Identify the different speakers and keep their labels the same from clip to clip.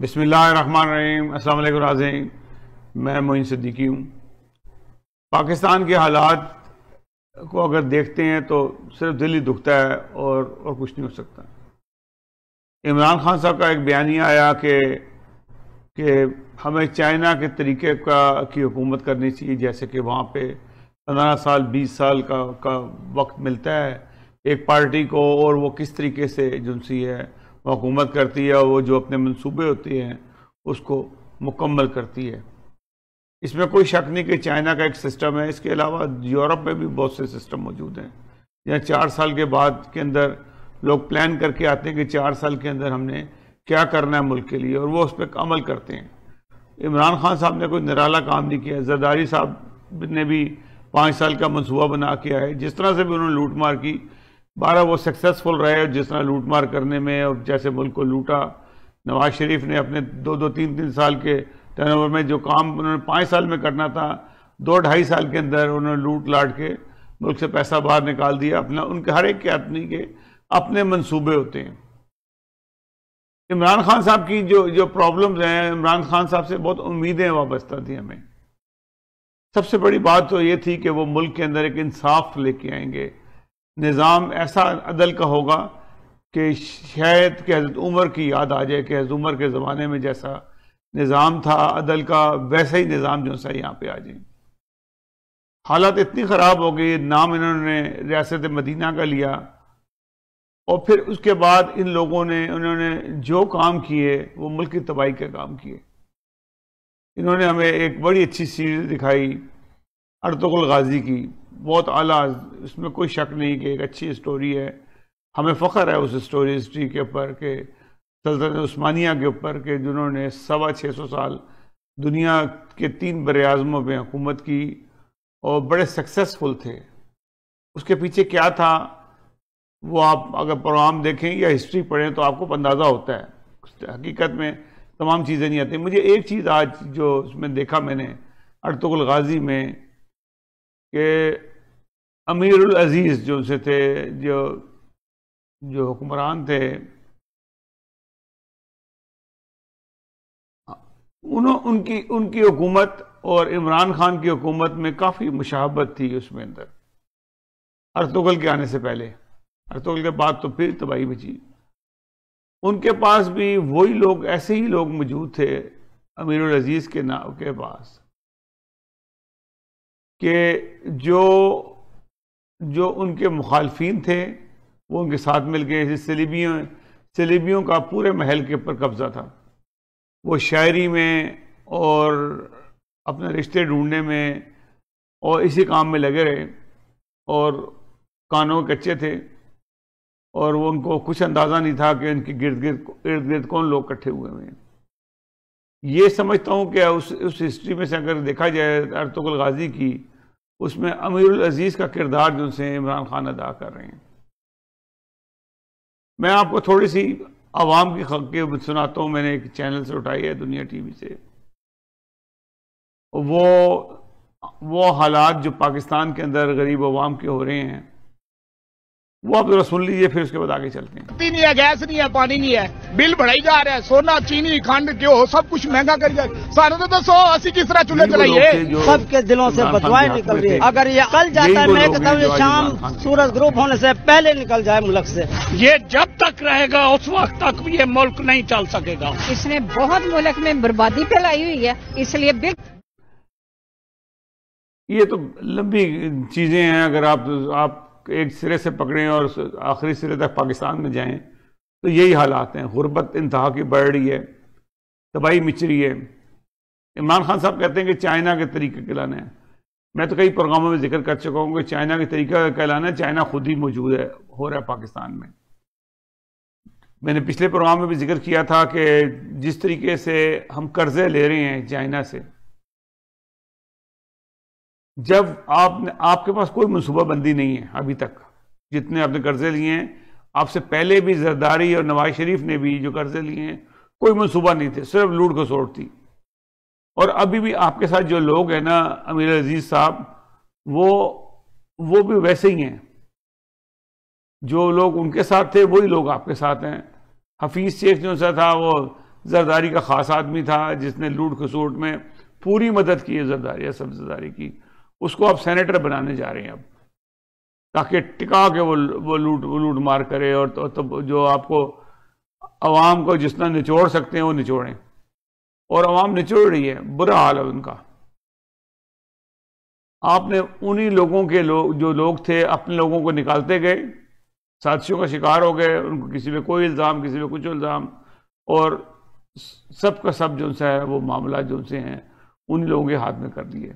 Speaker 1: बसमिल अस्सलाम वालेकुम मैं मोहन सिद्दीकी हूँ पाकिस्तान के हालात को अगर देखते हैं तो सिर्फ दिल ही दुखता है और और कुछ नहीं हो सकता इमरान खान साहब का एक बयान ही आया कि कि हमें चाइना के तरीके का की हुकूमत करनी चाहिए जैसे कि वहाँ पे पंद्रह साल बीस साल का का वक्त मिलता है एक पार्टी को और वो किस तरीके से एजेंसी है हुकूमत करती है और वो जो अपने मनसूबे होते हैं उसको मुकम्मल करती है इसमें कोई शक नहीं कि चाइना का एक सिस्टम है इसके अलावा यूरोप में भी बहुत से सिस्टम मौजूद हैं जहाँ चार साल के बाद के अंदर लोग प्लान करके आते हैं कि चार साल के अंदर हमने क्या करना है मुल्क के लिए और वो उस पर अमल करते हैं इमरान खान साहब ने कोई निराला काम नहीं किया जरदारी साहब ने भी पाँच साल का मनसूबा बना के आए जिस तरह से भी उन्होंने लूट मार की बारह वो सक्सेसफुल रहे जिस तरह लूट मार करने में और जैसे मुल्क को लूटा नवाज शरीफ ने अपने दो दो तीन तीन साल के टर्नओवर में जो काम उन्होंने पाँच साल में करना था दो ढाई साल के अंदर उन्होंने लूट लाट के मुल्क से पैसा बाहर निकाल दिया अपना उनके हर एक के आदमी के अपने मंसूबे होते हैं इमरान खान साहब की जो जो प्रॉब्लम्स हैं इमरान खान साहब से बहुत उम्मीदें वाबस्ता थी हमें सबसे बड़ी बात तो ये थी कि वो मुल्क के अंदर एक इंसाफ लेके आएंगे निज़ाम ऐसा अदल का होगा कि शायद के हज़रत उमर की याद आ जाए कि हज़रत उमर के ज़माने में जैसा निज़ाम था अदल का वैसा ही निज़ाम जो सा यहाँ पर आ जाए हालात इतनी ख़राब हो गई नाम इन्होंने रियासत मदीना का लिया और फिर उसके बाद इन लोगों ने उन्होंने जो काम किए वो मुल्क की तबाही के काम किए इन्होंने हमें एक बड़ी अच्छी सीरीज दिखाई अरतगुल गाजी की बहुत आला इसमें कोई शक नहीं कि एक अच्छी स्टोरी है हमें फ़ख्र है उस स्टोरी हिस्ट्री के ऊपर के सल्तनत उस्मानिया के ऊपर के जिन्होंने सवा छः सौ साल दुनिया के तीन बर आज़मों पर हुकूमत की और बड़े सक्सेसफुल थे उसके पीछे क्या था वो आप अगर प्रोग्राम देखें या हिस्ट्री पढ़ें तो आपको अंदाज़ा होता है हकीकत में तमाम चीज़ें नहीं आती मुझे एक चीज़ आज जो उसमें देखा मैंने अरतुल गाजी में कि अमीरुल अजीज़ जो से थे जो जो हुक्मरान थे उन्हों उनकी उनकी हुकूमत और इमरान खान की हुकूमत में काफ़ी मुशाबत थी उसमें अंदर अरतुगल के आने से पहले अरतुगल के बाद तो फिर तबाही बची उनके पास भी वही लोग ऐसे ही लोग मौजूद थे अमीर अजीज़ के ना के पास कि जो जो उनके मुखालफी थे वो उनके साथ मिल गए जैसे सलीबियों सलीबियों का पूरे महल के ऊपर कब्ज़ा था वो शायरी में और अपने रिश्ते ढूंढने में और इसी काम में लगे रहे और कानों कच्चे थे और वो उनको कुछ अंदाज़ा नहीं था कि उनके गिर्द गिर्द इर्द गिर्द कौन लोग इकट्ठे हुए हुए हैं ये समझता हूँ कि उस उस हिस्ट्री में से अगर देखा जाए अर्तुगल गाजी की उसमें अमीर अजीज़ का किरदार जो से इमरान खान अदा कर रहे हैं मैं आपको थोड़ी सी आवाम की खबरें सुनाता हूँ मैंने एक चैनल से उठाई है दुनिया टीवी से वो वो हालात जो पाकिस्तान के अंदर गरीब आवाम के हो रहे हैं वो आप जरा सुन लीजिए फिर उसके बाद आगे चलते हैं नहीं है गैस नहीं है पानी नहीं है बिल बढ़ाई जा रहा है सोना चीनी खंड क्यों सब कुछ महंगा कर जाए सारे तो दसो असी किस तरह चूल्हे चलाइए सबके दिलों से हाँ, बदवाएं निकल रही है अगर ये कल जाता है मैं कहता शाम हाँ। सूरज ग्रुप होने से पहले निकल जाए मुल्क से ये जब तक रहेगा उस वक्त तक ये मुल्क नहीं चल सकेगा इसने बहुत मुल्क में बर्बादी फैलाई हुई है इसलिए बिल ये तो लंबी चीजें हैं अगर आप आप एक सिरे से पकड़ें और आखिरी सिरे तक पाकिस्तान में जाएं तो यही हालात हैं गुरबत इंतहा की बढ़ रही है तबाही मिच रही है इमरान खान साहब कहते हैं कि चाइना के तरीके का लाना है मैं तो कई प्रोग्रामों में जिक्र कर चुका हूँ कि चाइना के तरीका का लाना है चाइना खुद ही मौजूद है हो रहा है पाकिस्तान में मैंने पिछले प्रोग्राम में भी जिक्र किया था कि जिस तरीके से हम कर्ज़े ले रहे हैं चाइना से जब आपने आपके पास कोई मनसूबा बंदी नहीं है अभी तक जितने आपने कर्जे लिए हैं आपसे पहले भी जरदारी और नवाज शरीफ ने भी जो कर्जे लिए हैं कोई मनसूबा नहीं थे सिर्फ लूट घसोट थी और अभी भी आपके साथ जो लोग हैं ना अमीर अजीज साहब वो वो भी वैसे ही हैं जो लोग उनके साथ थे वही लोग आपके साथ हैं हफीज़ शेख जो सा था वो जरदारी का ख़ास आदमी था जिसने लूट खसूट में पूरी मदद की है जरदारी सब जरदारी की उसको आप सेनेटर बनाने जा रहे हैं अब ताकि टिका के वो वो लूट वो लूट मार करे और तो, तो जो आपको आवाम को जितना निचोड़ सकते हैं वो निचोड़ें और आवाम निचोड़ रही है बुरा हाल है उनका आपने उन्हीं लोगों के लोग जो लोग थे अपने लोगों को निकालते गए साथियों का शिकार हो गए उनको किसी में कोई इल्ज़ाम किसी में कुछ इल्ज़ाम और सब का सब जो है वो मामला जो हैं उन लोगों के हाथ में कर दिए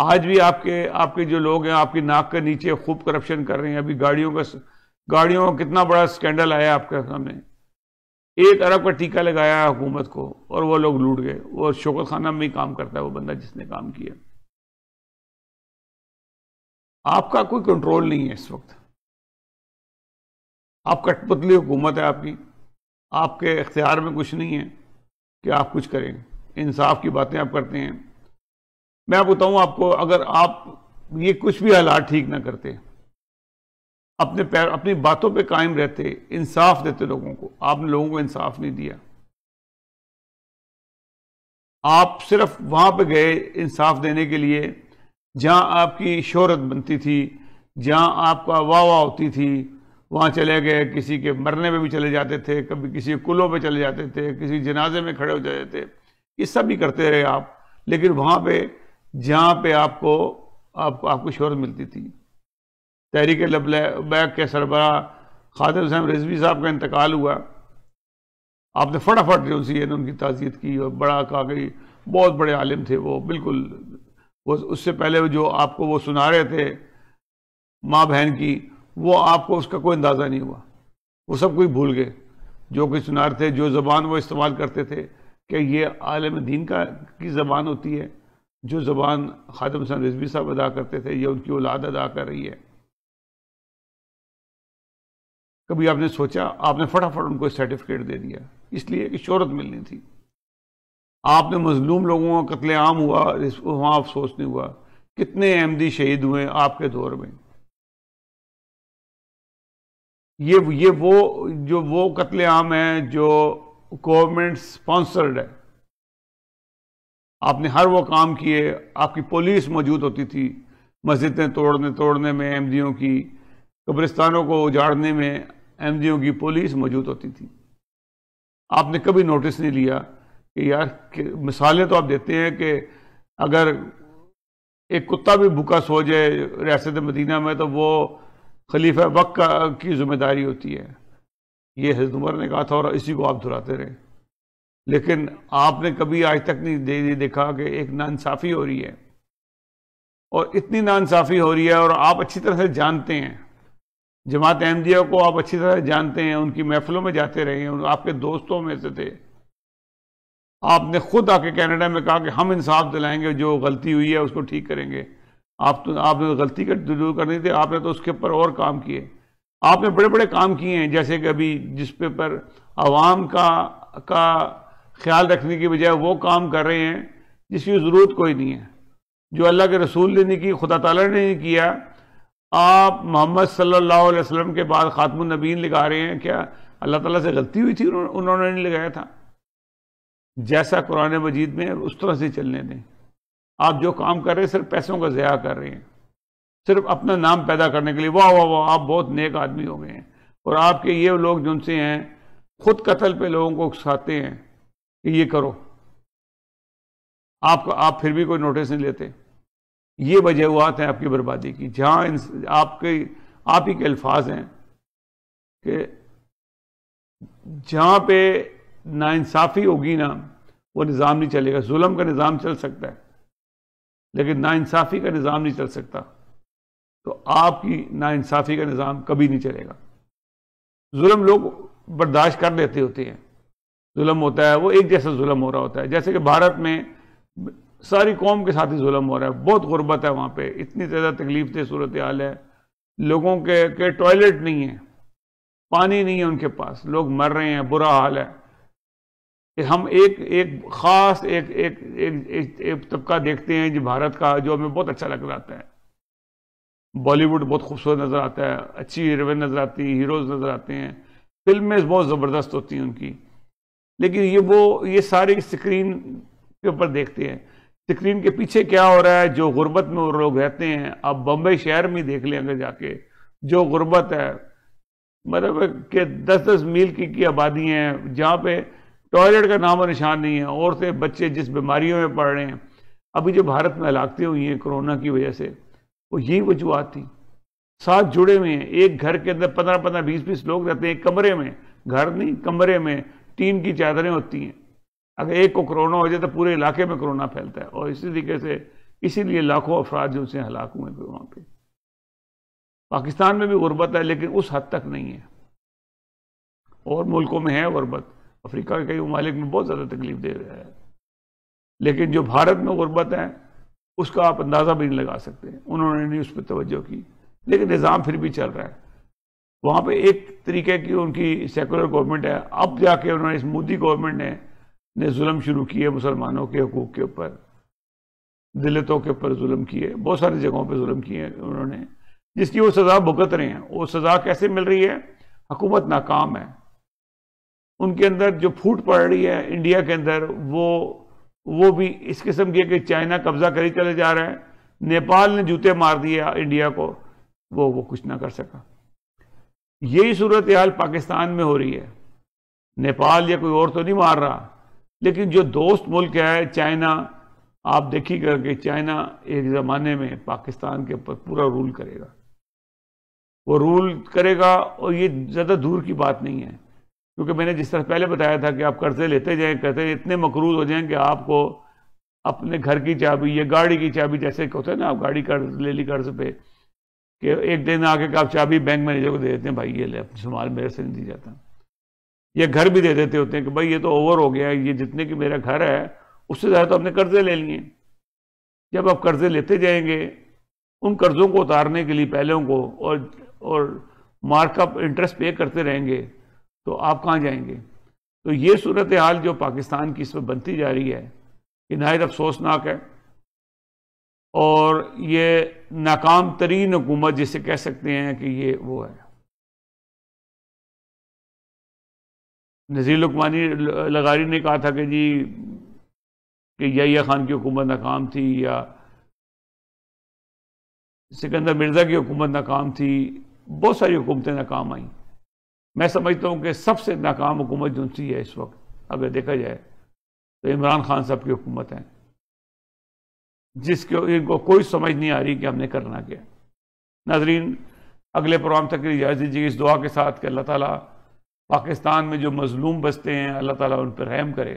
Speaker 1: आज भी आपके आपके जो लोग हैं आपकी नाक के नीचे खूब करप्शन कर रहे हैं अभी गाड़ियों का गाड़ियों का कितना बड़ा स्कैंडल आया आपके सामने एक अरब का टीका लगाया है हुकूमत को और वो लोग लूट गए वो शोकत खाना में ही काम करता है वो बंदा जिसने काम किया आपका कोई कंट्रोल नहीं है इस वक्त आप कठपुतली हुकूमत है आपकी आपके इख्तियार में कुछ नहीं है कि आप कुछ करें इंसाफ की बातें आप करते हैं मैं बताऊं आपको अगर आप ये कुछ भी हालात ठीक ना करते अपने पैर अपनी बातों पे कायम रहते इंसाफ देते लोगों को आपने लोगों को इंसाफ नहीं दिया आप सिर्फ वहां पे गए इंसाफ देने के लिए जहां आपकी शोहरत बनती थी जहां आपका वाह वाह होती थी वहां चले गए किसी के मरने पे भी चले जाते थे कभी किसी कुलों पे चले जाते थे किसी जनाजे में खड़े हो जाते थे ये सब भी करते रहे आप लेकिन वहां पे जहाँ पे आपको आप, आपको शोहरत मिलती थी तहरीक लबैक के सरबरा खादर हुसैन रिजवी साहब का इंतकाल हुआ आपने फटाफट जो सी ने उनकी ताज़ियत की और बड़ा कहा गई बहुत बड़े आलिम थे वो बिल्कुल वो उससे पहले जो आपको वो सुना रहे थे माँ बहन की वो आपको उसका कोई अंदाज़ा नहीं हुआ वो सब कुछ भूल गए जो कुछ सुना रहे थे जो ज़बान वो इस्तेमाल करते थे कि ये आलम दीन का की ज़बान होती है जो ज़बान खादम हसन रिजवी साहब अदा करते थे या उनकी औलाद अदा कर रही है कभी आपने सोचा आपने फटाफट उनको सर्टिफिकेट दे दिया इसलिए कि शहरत मिलनी थी आपने मजलूम लोगों का कत्लेआम हुआ वहाँ अफसोस नहीं हुआ कितने अहमदी शहीद हुए आपके दौर में ये ये वो जो वो कत्लेआम है जो गवर्नमेंट स्पॉन्सर्ड है आपने हर वो काम किए आपकी पुलिस मौजूद होती थी मस्जिदें तोड़ने तोड़ने में एम की कब्रिस्तानों को उजाड़ने में एम की पुलिस मौजूद होती थी आपने कभी नोटिस नहीं लिया कि यार कि मिसालें तो आप देते हैं कि अगर एक कुत्ता भी भूखा सो जाए रियासत मदीना में तो वो खलीफा वक्त की जिम्मेदारी होती है ये हजरत उमर ने कहा था और इसी को आप दोहराते रहे लेकिन आपने कभी आज तक नहीं दे देखा कि एक नानसाफ़ी हो रही है और इतनी नानसाफ़ी हो रही है और आप अच्छी तरह से जानते हैं जमात अहमदिया को आप अच्छी तरह जानते हैं उनकी महफिलों में जाते रहे हैं आपके दोस्तों में से थे आपने खुद आके कनाडा में कहा कि हम इंसाफ दिलाएंगे जो गलती हुई है उसको ठीक करेंगे आप तो आपने तो गलती कर जरूर करनी थी आपने तो उसके ऊपर और काम किए आपने बड़े बड़े काम किए हैं जैसे कि अभी जिस पे पर आवाम का का ख्याल रखने की बजाय वो काम कर रहे हैं जिसकी ज़रूरत कोई नहीं है जो अल्लाह के रसूल ने नहीं की खुदा तला ने नहीं किया आप मोहम्मद सल्ला वसलम के बाद ख़ात्म नबीन लगा रहे हैं क्या अल्लाह ताला से गलती हुई थी उन्होंने नहीं लगाया था जैसा कुरान मजीद में उस तरह से चलने दें आप जो काम कर रहे हैं सिर्फ पैसों का ज़या कर रहे हैं सिर्फ अपना नाम पैदा करने के लिए वाह वाह वाह आप बहुत नेक आदमी हो गए हैं और आपके ये लोग जिनसे हैं खुद कत्ल पे लोगों को उकसाते हैं कि ये करो आप आप फिर भी कोई नोटिस नहीं लेते ये वजह हुआ है आपकी बर्बादी की जहां आपके आप ही के अल्फाज हैं कि जहां पे नाइंसाफ़ी होगी ना वो निज़ाम नहीं चलेगा जुल्म का निज़ाम चल सकता है लेकिन नाइंसाफ़ी का निज़ाम नहीं चल सकता तो आपकी नाइंसाफ़ी का निज़ाम कभी नहीं चलेगा जुल्म लोग बर्दाश्त कर लेते होते हैं जुलम होता है वो एक जैसा जुलम हो रहा होता है जैसे कि भारत में सारी कौम के साथ ही जुलम हो रहा है बहुत गुर्बत है वहाँ पे इतनी ज़्यादा तकलीफ थे सूरत हाल है लोगों के के टॉयलेट नहीं है पानी नहीं है उनके पास लोग मर रहे हैं बुरा हाल है हम एक एक ख़ास एक एक एक, एक, एक तबका देखते हैं जो भारत का जो हमें बहुत अच्छा लग रहा है बॉलीवुड बहुत खूबसूरत नज़र आता है अच्छी हीरोइन नज़र आती है हीरोज़ नज़र आते हैं फिल्में बहुत ज़बरदस्त होती हैं उनकी लेकिन ये वो ये सारे स्क्रीन के ऊपर देखते हैं स्क्रीन के पीछे क्या हो रहा है जो गुर्बत में वो लोग रहते हैं अब बम्बई शहर में देख लें अगर जाके जो गुर्बत है मतलब के दस दस मील की, की आबादी है जहाँ पे टॉयलेट का नाम और निशान नहीं है औरतें बच्चे जिस बीमारियों में पड़ रहे हैं अभी जो भारत में हलाकते हुई हैं कोरोना की वजह से वो यही वजूहत थी साथ जुड़े हुए हैं एक घर के अंदर पंद्रह पंद्रह बीस बीस लोग रहते हैं कमरे में घर नहीं कमरे में टीम की चादरें होती हैं अगर एक को कोरोना हो जाए तो पूरे इलाके में कोरोना फैलता है और इसी तरीके से इसीलिए लाखों अफराद जो उसे हलाक हुए थे वहाँ पर पाकिस्तान में भी गुर्बत है लेकिन उस हद तक नहीं है और मुल्कों में है गुर्बत अफ्रीका के कई ममालिक में बहुत ज़्यादा तकलीफ दे रहा है लेकिन जो भारत में गुर्बत है उसका आप अंदाज़ा भी नहीं लगा सकते उन्होंने नहीं उस पर तोज्जो की लेकिन निज़ाम फिर भी चल रहा है वहाँ पे एक तरीके की उनकी सेकुलर गवर्नमेंट है अब जाके उन्होंने इस मोदी गवर्नमेंट ने ने जुल्म शुरू किए मुसलमानों के हकूक के ऊपर दलितों के ऊपर जुल्म किए बहुत सारी जगहों पर जुल्म किए उन्होंने जिसकी वो सज़ा भुगत रहे हैं वो सज़ा कैसे मिल रही है हकूमत नाकाम है उनके अंदर जो फूट पड़ रही है इंडिया के अंदर वो वो भी इस किस्म की है कि चाइना कब्जा करी चले जा रहा है नेपाल ने जूते मार दिया इंडिया को वो वो कुछ ना कर सका यही सूरत हाल पाकिस्तान में हो रही है नेपाल या कोई और तो नहीं मार रहा लेकिन जो दोस्त मुल्क है चाइना आप देखी करके चाइना एक ज़माने में पाकिस्तान के ऊपर पूरा रूल करेगा वो रूल करेगा और ये ज़्यादा दूर की बात नहीं है क्योंकि मैंने जिस तरह पहले बताया था कि आप कर्जे लेते जाएं कर्जे इतने मकरूज हो जाएं कि आपको अपने घर की चाबी या गाड़ी की चाबी जैसे होते हैं ना आप गाड़ी कर्ज ले ली कर्ज पे कि एक दिन आके आप चाबी बैंक मैनेजर को दे देते हैं भाई ये ले सामान मेरे से नहीं दी जाता या घर भी दे देते होते हैं कि भाई ये तो ओवर हो गया ये जितने की मेरा घर है उससे ज़्यादा तो हमने कर्जे ले लिए जब आप कर्जे लेते जाएंगे उन कर्ज़ों को उतारने के लिए पहले को और और मार्कअप इंटरेस्ट पे करते रहेंगे तो आप कहाँ जाएंगे तो ये सूरत हाल जो पाकिस्तान की इस पर बनती जा रही है कि नहायत अफसोसनाक है और ये नाकाम तरीन हुकूमत जिसे कह सकते हैं कि ये वो है नज़ीर लुकमानी लगारी ने कहा था कि जी कि या खान की हुकूमत नाकाम थी या सिकंदर मिर्ज़ा की हुकूमत नाकाम थी बहुत सारी हुकूमतें नाकाम आई मैं समझता हूँ कि सबसे नाकाम हुकूमत जो है इस वक्त अगर देखा जाए तो इमरान खान साहब की हुकूमत है जिसके इनको कोई समझ नहीं आ रही कि हमने करना क्या नाजरीन अगले प्रोग्राम तक इजाज़त दीजिए इस दुआ के साथ कि अल्लाह ताला पाकिस्तान में जो मज़लूम बसते हैं अल्लाह ताला उन पर रहम करे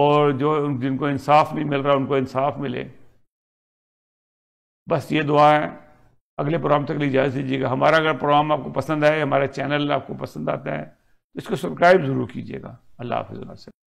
Speaker 1: और जो जिनको इंसाफ नहीं मिल रहा उनको इंसाफ मिले बस ये दुआ है अगले प्रोग्राम तक इजाज़त दीजिएगा हमारा अगर प्रोग्राम आपको पसंद आए हमारा चैनल आपको पसंद आता है तो इसको सब्सक्राइब ज़रूर कीजिएगा अल्लाह हाफिज़